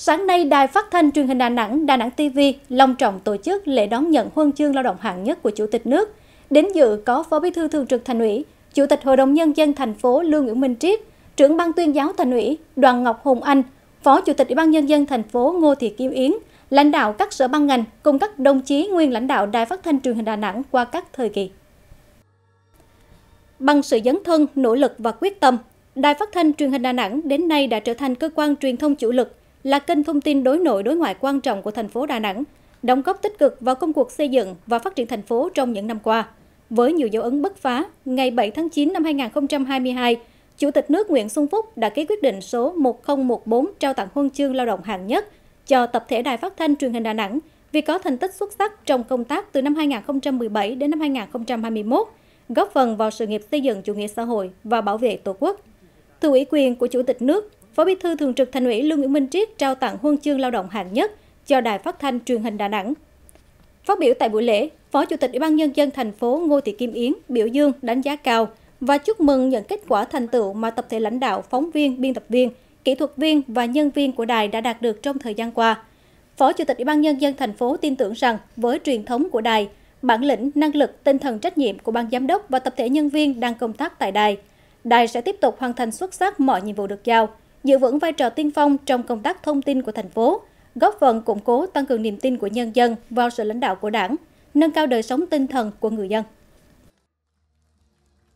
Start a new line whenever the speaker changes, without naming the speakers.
Sáng nay, Đài Phát thanh Truyền hình Đà Nẵng, Đà Nẵng TV long trọng tổ chức lễ đón nhận huân chương lao động hạng nhất của Chủ tịch nước. Đến dự có Phó Bí thư Thường trực Thành ủy, Chủ tịch Hội đồng nhân dân thành phố Lương Nguyễn Minh Triết, trưởng ban tuyên giáo Thành ủy Đoàn Ngọc Hùng Anh, Phó Chủ tịch Ủy ban nhân dân thành phố Ngô Thị Kim Yến, lãnh đạo các sở ban ngành cùng các đồng chí nguyên lãnh đạo Đài Phát thanh Truyền hình Đà Nẵng qua các thời kỳ. Bằng sự dấn thân, nỗ lực và quyết tâm, Đài Phát thanh Truyền hình Đà Nẵng đến nay đã trở thành cơ quan truyền thông chủ lực là kênh thông tin đối nội đối ngoại quan trọng của thành phố Đà Nẵng, đóng góp tích cực vào công cuộc xây dựng và phát triển thành phố trong những năm qua. Với nhiều dấu ấn bất phá, ngày 7 tháng 9 năm 2022, Chủ tịch nước Nguyễn Xuân Phúc đã ký quyết định số 1014 trao tặng huân chương lao động hạng nhất cho tập thể Đài Phát thanh Truyền hình Đà Nẵng vì có thành tích xuất sắc trong công tác từ năm 2017 đến năm 2021, góp phần vào sự nghiệp xây dựng chủ nghĩa xã hội và bảo vệ Tổ quốc. Thưa ủy quyền của Chủ tịch nước, Phó Bí thư Thường trực Thành ủy Lương Nguyễn Minh Triết trao tặng huân chương lao động hạng nhất cho Đài Phát thanh Truyền hình Đà Nẵng. Phát biểu tại buổi lễ, Phó Chủ tịch Ủy ban nhân dân thành phố Ngô Thị Kim Yến biểu dương đánh giá cao và chúc mừng những kết quả thành tựu mà tập thể lãnh đạo, phóng viên, biên tập viên, kỹ thuật viên và nhân viên của đài đã đạt được trong thời gian qua. Phó Chủ tịch Ủy ban nhân dân thành phố tin tưởng rằng với truyền thống của đài, bản lĩnh, năng lực, tinh thần trách nhiệm của ban giám đốc và tập thể nhân viên đang công tác tại đài, đài sẽ tiếp tục hoàn thành xuất sắc mọi nhiệm vụ được giao giữ vững vai trò tiên phong trong công tác thông tin của thành phố, góp phần củng cố tăng cường niềm tin của nhân dân vào sự lãnh đạo của đảng, nâng cao đời sống tinh thần của người dân.